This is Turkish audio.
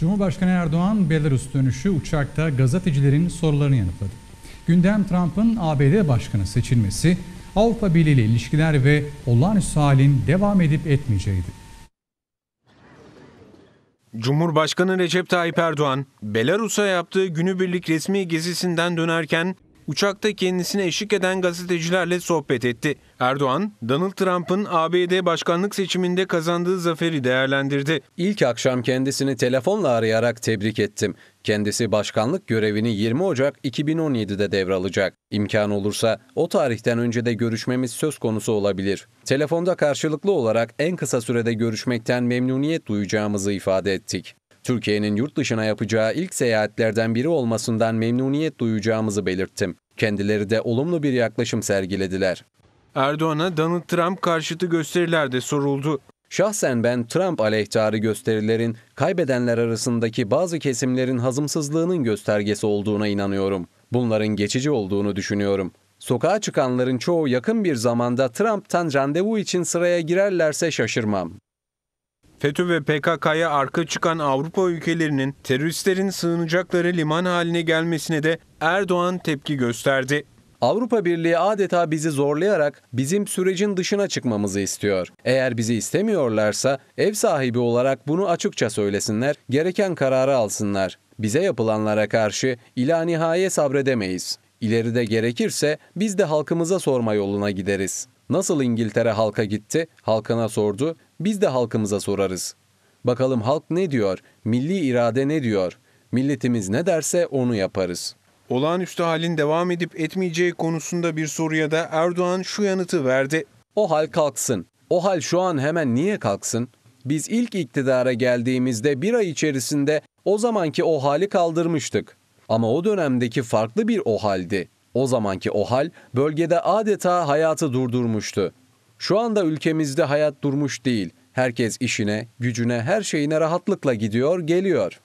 Cumhurbaşkanı Erdoğan Belarus dönüşü uçakta gazetecilerin sorularını yanıtladı. Gündem Trump'ın ABD başkanı seçilmesi, Avrupa Birliği ile ilişkiler ve olağanüstü halin devam edip etmeyeceğiydi. Cumhurbaşkanı Recep Tayyip Erdoğan, Belarus'a yaptığı günübirlik resmi gezisinden dönerken uçakta kendisine eşlik eden gazetecilerle sohbet etti. Erdoğan, Donald Trump'ın ABD başkanlık seçiminde kazandığı zaferi değerlendirdi. İlk akşam kendisini telefonla arayarak tebrik ettim. Kendisi başkanlık görevini 20 Ocak 2017'de devralacak. İmkan olursa o tarihten önce de görüşmemiz söz konusu olabilir. Telefonda karşılıklı olarak en kısa sürede görüşmekten memnuniyet duyacağımızı ifade ettik. Türkiye'nin yurt dışına yapacağı ilk seyahatlerden biri olmasından memnuniyet duyacağımızı belirttim. Kendileri de olumlu bir yaklaşım sergilediler. Erdoğan'a Donald Trump karşıtı gösteriler de soruldu. Şahsen ben Trump aleyhtarı gösterilerin kaybedenler arasındaki bazı kesimlerin hazımsızlığının göstergesi olduğuna inanıyorum. Bunların geçici olduğunu düşünüyorum. Sokağa çıkanların çoğu yakın bir zamanda Trump'tan randevu için sıraya girerlerse şaşırmam. FETÖ ve PKK'ya arka çıkan Avrupa ülkelerinin teröristlerin sığınacakları liman haline gelmesine de Erdoğan tepki gösterdi. Avrupa Birliği adeta bizi zorlayarak bizim sürecin dışına çıkmamızı istiyor. Eğer bizi istemiyorlarsa ev sahibi olarak bunu açıkça söylesinler, gereken kararı alsınlar. Bize yapılanlara karşı ila nihaye sabredemeyiz. İleride gerekirse biz de halkımıza sorma yoluna gideriz. Nasıl İngiltere halka gitti, halkına sordu biz de halkımıza sorarız. Bakalım halk ne diyor, milli irade ne diyor, milletimiz ne derse onu yaparız.'' Olağanüstü halin devam edip etmeyeceği konusunda bir soruya da Erdoğan şu yanıtı verdi. O hal kalksın. O hal şu an hemen niye kalksın? Biz ilk iktidara geldiğimizde bir ay içerisinde o zamanki o hali kaldırmıştık. Ama o dönemdeki farklı bir o haldi. O zamanki o hal bölgede adeta hayatı durdurmuştu. Şu anda ülkemizde hayat durmuş değil. Herkes işine, gücüne, her şeyine rahatlıkla gidiyor, geliyor.